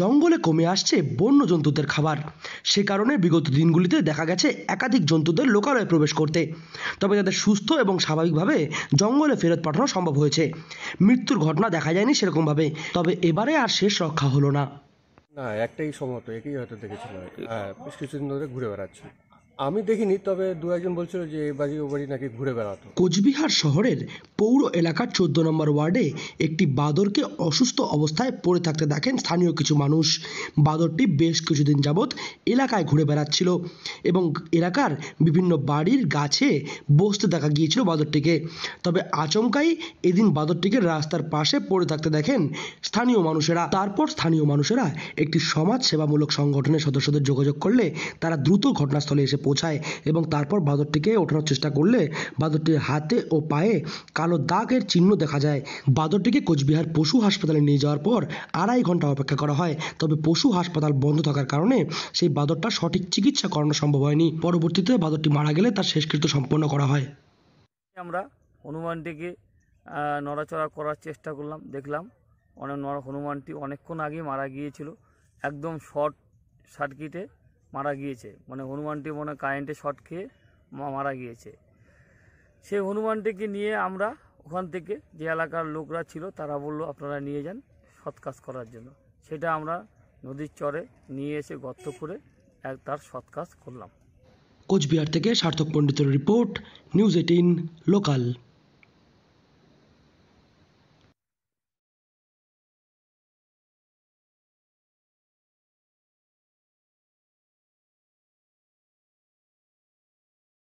জঙ্গলে কমে আসছে বন্য জন্তুদের খাবার সে কারণে বিগত দিনগুলিতে দেখা গেছে একাধিক জন্তুদের লোকালয়ে প্রবেশ করতে তবে তাদের সুস্থ এবং স্বাভাবিকভাবে জঙ্গলে ফেরত পাঠানো সম্ভব হয়েছে মৃত্যুর ঘটনা দেখা যায়নি সেরকমভাবে তবে এবারে আর শেষ রক্ষা হলো না না একটাই সম্ভবত একই হয়তো দেখেছিল হ্যাঁ, বেশ কিছুদিন ধরে ঘুরে বেড়াচ্ছি আমি দেখিনি তবে দু একজন বলছিল যে এ বাড়ি ও বাড়ি নাকি ঘুরে বেড়াতো কোচবিহার শহরের পৌর এলাকার চোদ্দ নম্বর ওয়ার্ডে একটি বাঁদরকে অসুস্থ অবস্থায় পড়ে থাকতে দেখেন স্থানীয় কিছু মানুষ বাঁদরটি বেশ কিছুদিন যাবৎ এলাকায় ঘুরে বেড়াচ্ছিল এবং এলাকার বিভিন্ন বাড়ির গাছে বসতে দেখা গিয়েছিল বাঁদরটিকে তবে আচমকাই এদিন বাঁদরটিকে রাস্তার পাশে পড়ে থাকতে দেখেন স্থানীয় মানুষেরা তারপর স্থানীয় মানুষেরা একটি সমাজ সেবামূলক সংগঠনের সদস্যদের যোগাযোগ করলে তারা দ্রুত ঘটনাস্থলে এসে পৌঁছায় এবং তারপর বাঁদরটিকে ওঠানোর চেষ্টা করলে বাঁদরটির হাতে ও পায়ে কালো দাগের চিহ্ন দেখা যায় বাঁদরটিকে কোচবিহার পশু হাসপাতালে নিয়ে যাওয়ার পর আড়াই ঘন্টা অপেক্ষা করা হয় তবে পশু হাসপাতাল বন্ধ থাকার কারণে সেই বাঁদরটা সঠিক চিকিৎসা করানো সম্ভব হয়নি পরবর্তীতে বাঁদরটি মারা গেলে তার শেষকৃত্য সম্পন্ন করা হয় আমরা হনুমানটিকে নড়াচড়া করার চেষ্টা করলাম দেখলাম অনেক হনুমানটি অনেকক্ষণ আগে মারা গিয়েছিল একদম শর্ট সার্কিটে মারা গিয়েছে মানে হনুমানটি মনে কারেন্টে শর্ট খেয়ে মারা গিয়েছে সেই হনুমানটিকে নিয়ে আমরা ওখান থেকে যে এলাকার লোকরা ছিল তারা বলল আপনারা নিয়ে যান সৎ কাজ করার জন্য সেটা আমরা নদীর চরে নিয়ে এসে গর্ত করে এক তার সৎ কাজ করলাম কোচবিহার থেকে সার্থক পণ্ডিতের রিপোর্ট নিউজ এইটিন লোকাল